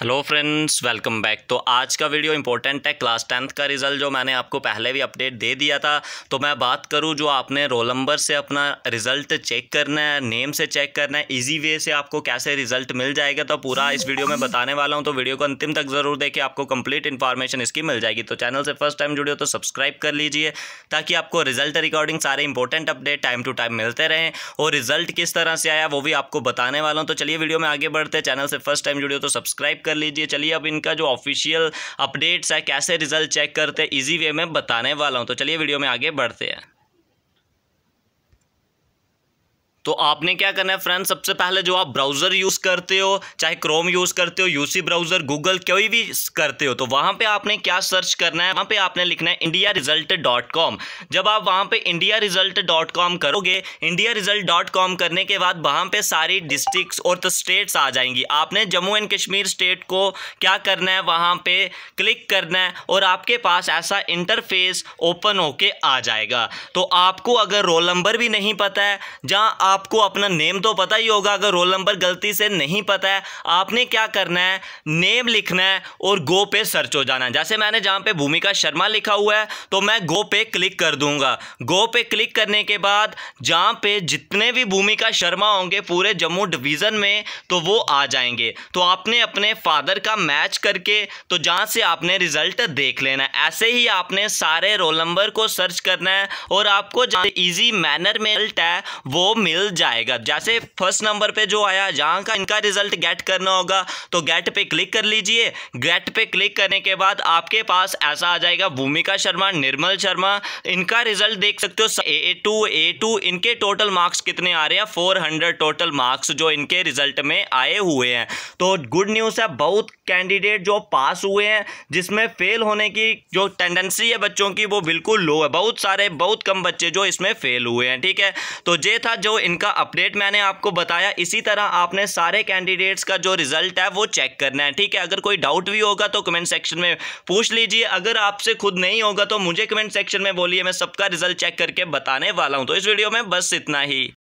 hello friends welcome back तो आज का वीडियो इंपॉर्टेंट है क्लास टेंथ का रिजल्ट जो मैंने आपको पहले भी अपडेट दे दिया था तो मैं बात करूं जो आपने रोल नंबर से अपना रिजल्ट चेक करना है नेम से चेक करना है इजी वे से आपको कैसे रिजल्ट मिल जाएगा तो पूरा इस वीडियो में बताने वाला हूं तो वीडियो को अंतिम तक ज़रूर देखिए आपको कंप्लीट इन्फॉर्मेशन इसकी मिल जाएगी तो चैनल से फर्स्ट टाइम जुड़े हो तो सब्सक्राइब कर लीजिए ताकि आपको रिजल्ट रिकॉर्डिंग सारे important update time to time मिलते रहें और रिजल्ट किस तरह से आया वो भी आपको बताने वाला हूँ तो चलिए वीडियो में आगे बढ़ते चैनल से फर्स्ट टाइम जुड़े हो तो सब्सक्राइब कर लीजिए चलिए अब इनका जो ऑफिशियल अपडेट्स है कैसे रिजल्ट चेक करते हैं इजी वे में बताने वाला हूँ तो चलिए वीडियो में आगे बढ़ते हैं तो आपने क्या करना है फ्रेंड सबसे पहले जो आप ब्राउज़र यूज़ करते हो चाहे क्रोम यूज़ करते हो यूसी ब्राउज़र गूगल कोई भी करते हो तो वहाँ पे आपने क्या सर्च करना है वहाँ पे आपने लिखना है इंडिया रिजल्ट डॉट कॉम जब आप वहाँ पे इंडिया रिजल्ट डॉट कॉम करोगे इंडिया रिजल्ट डॉट कॉम करने के बाद वहाँ पर सारी डिस्ट्रिक्स और तो स्टेट्स आ जाएंगी आपने जम्मू एंड कश्मीर स्टेट को क्या करना है वहाँ पर क्लिक करना है और आपके पास ऐसा इंटरफेस ओपन होके आ जाएगा तो आपको अगर रोल नंबर भी नहीं पता है जहाँ आपको अपना नेम तो पता ही होगा अगर रोल नंबर गलती से नहीं पता है आपने क्या करना है नेम लिखना है और गो पे सर्च हो जाना है जैसे मैंने जहाँ पे भूमिका शर्मा लिखा हुआ है तो मैं गो पे क्लिक कर दूंगा गो पे क्लिक करने के बाद जहाँ पे जितने भी भूमिका शर्मा होंगे पूरे जम्मू डिवीज़न में तो वो आ जाएंगे तो आपने अपने फादर का मैच करके तो जहाँ से आपने रिजल्ट देख लेना है ऐसे ही आपने सारे रोल नंबर को सर्च करना है और आपको जहाँ ईजी मैनर में रिजल्ट है वो मिल मिल जाएगा जैसे फर्स्ट नंबर पे जो आया जहाँ का इनका रिजल्ट गेट करना होगा तो गेट पे क्लिक कर लीजिए गेट पे क्लिक करने के बाद आपके पास ऐसा आ जाएगा भूमिका शर्मा निर्मल शर्मा इनका रिजल्ट देख सकते हो ए टू ए टू इनके टोटल मार्क्स कितने आ रहे हैं फोर हंड्रेड टोटल मार्क्स जो इनके रिजल्ट में आए हुए हैं तो गुड न्यूज़ है बहुत कैंडिडेट जो पास हुए हैं जिसमें फेल होने की जो टेंडेंसी है बच्चों की वो बिल्कुल लो है बहुत सारे बहुत कम बच्चे जो इसमें फेल हुए हैं ठीक है तो ये था जो इन इनका अपडेट मैंने आपको बताया इसी तरह आपने सारे कैंडिडेट्स का जो रिजल्ट है वो चेक करना है ठीक है अगर कोई डाउट भी होगा तो कमेंट सेक्शन में पूछ लीजिए अगर आपसे खुद नहीं होगा तो मुझे कमेंट सेक्शन में बोलिए मैं सबका रिजल्ट चेक करके बताने वाला हूँ तो इस वीडियो में बस इतना ही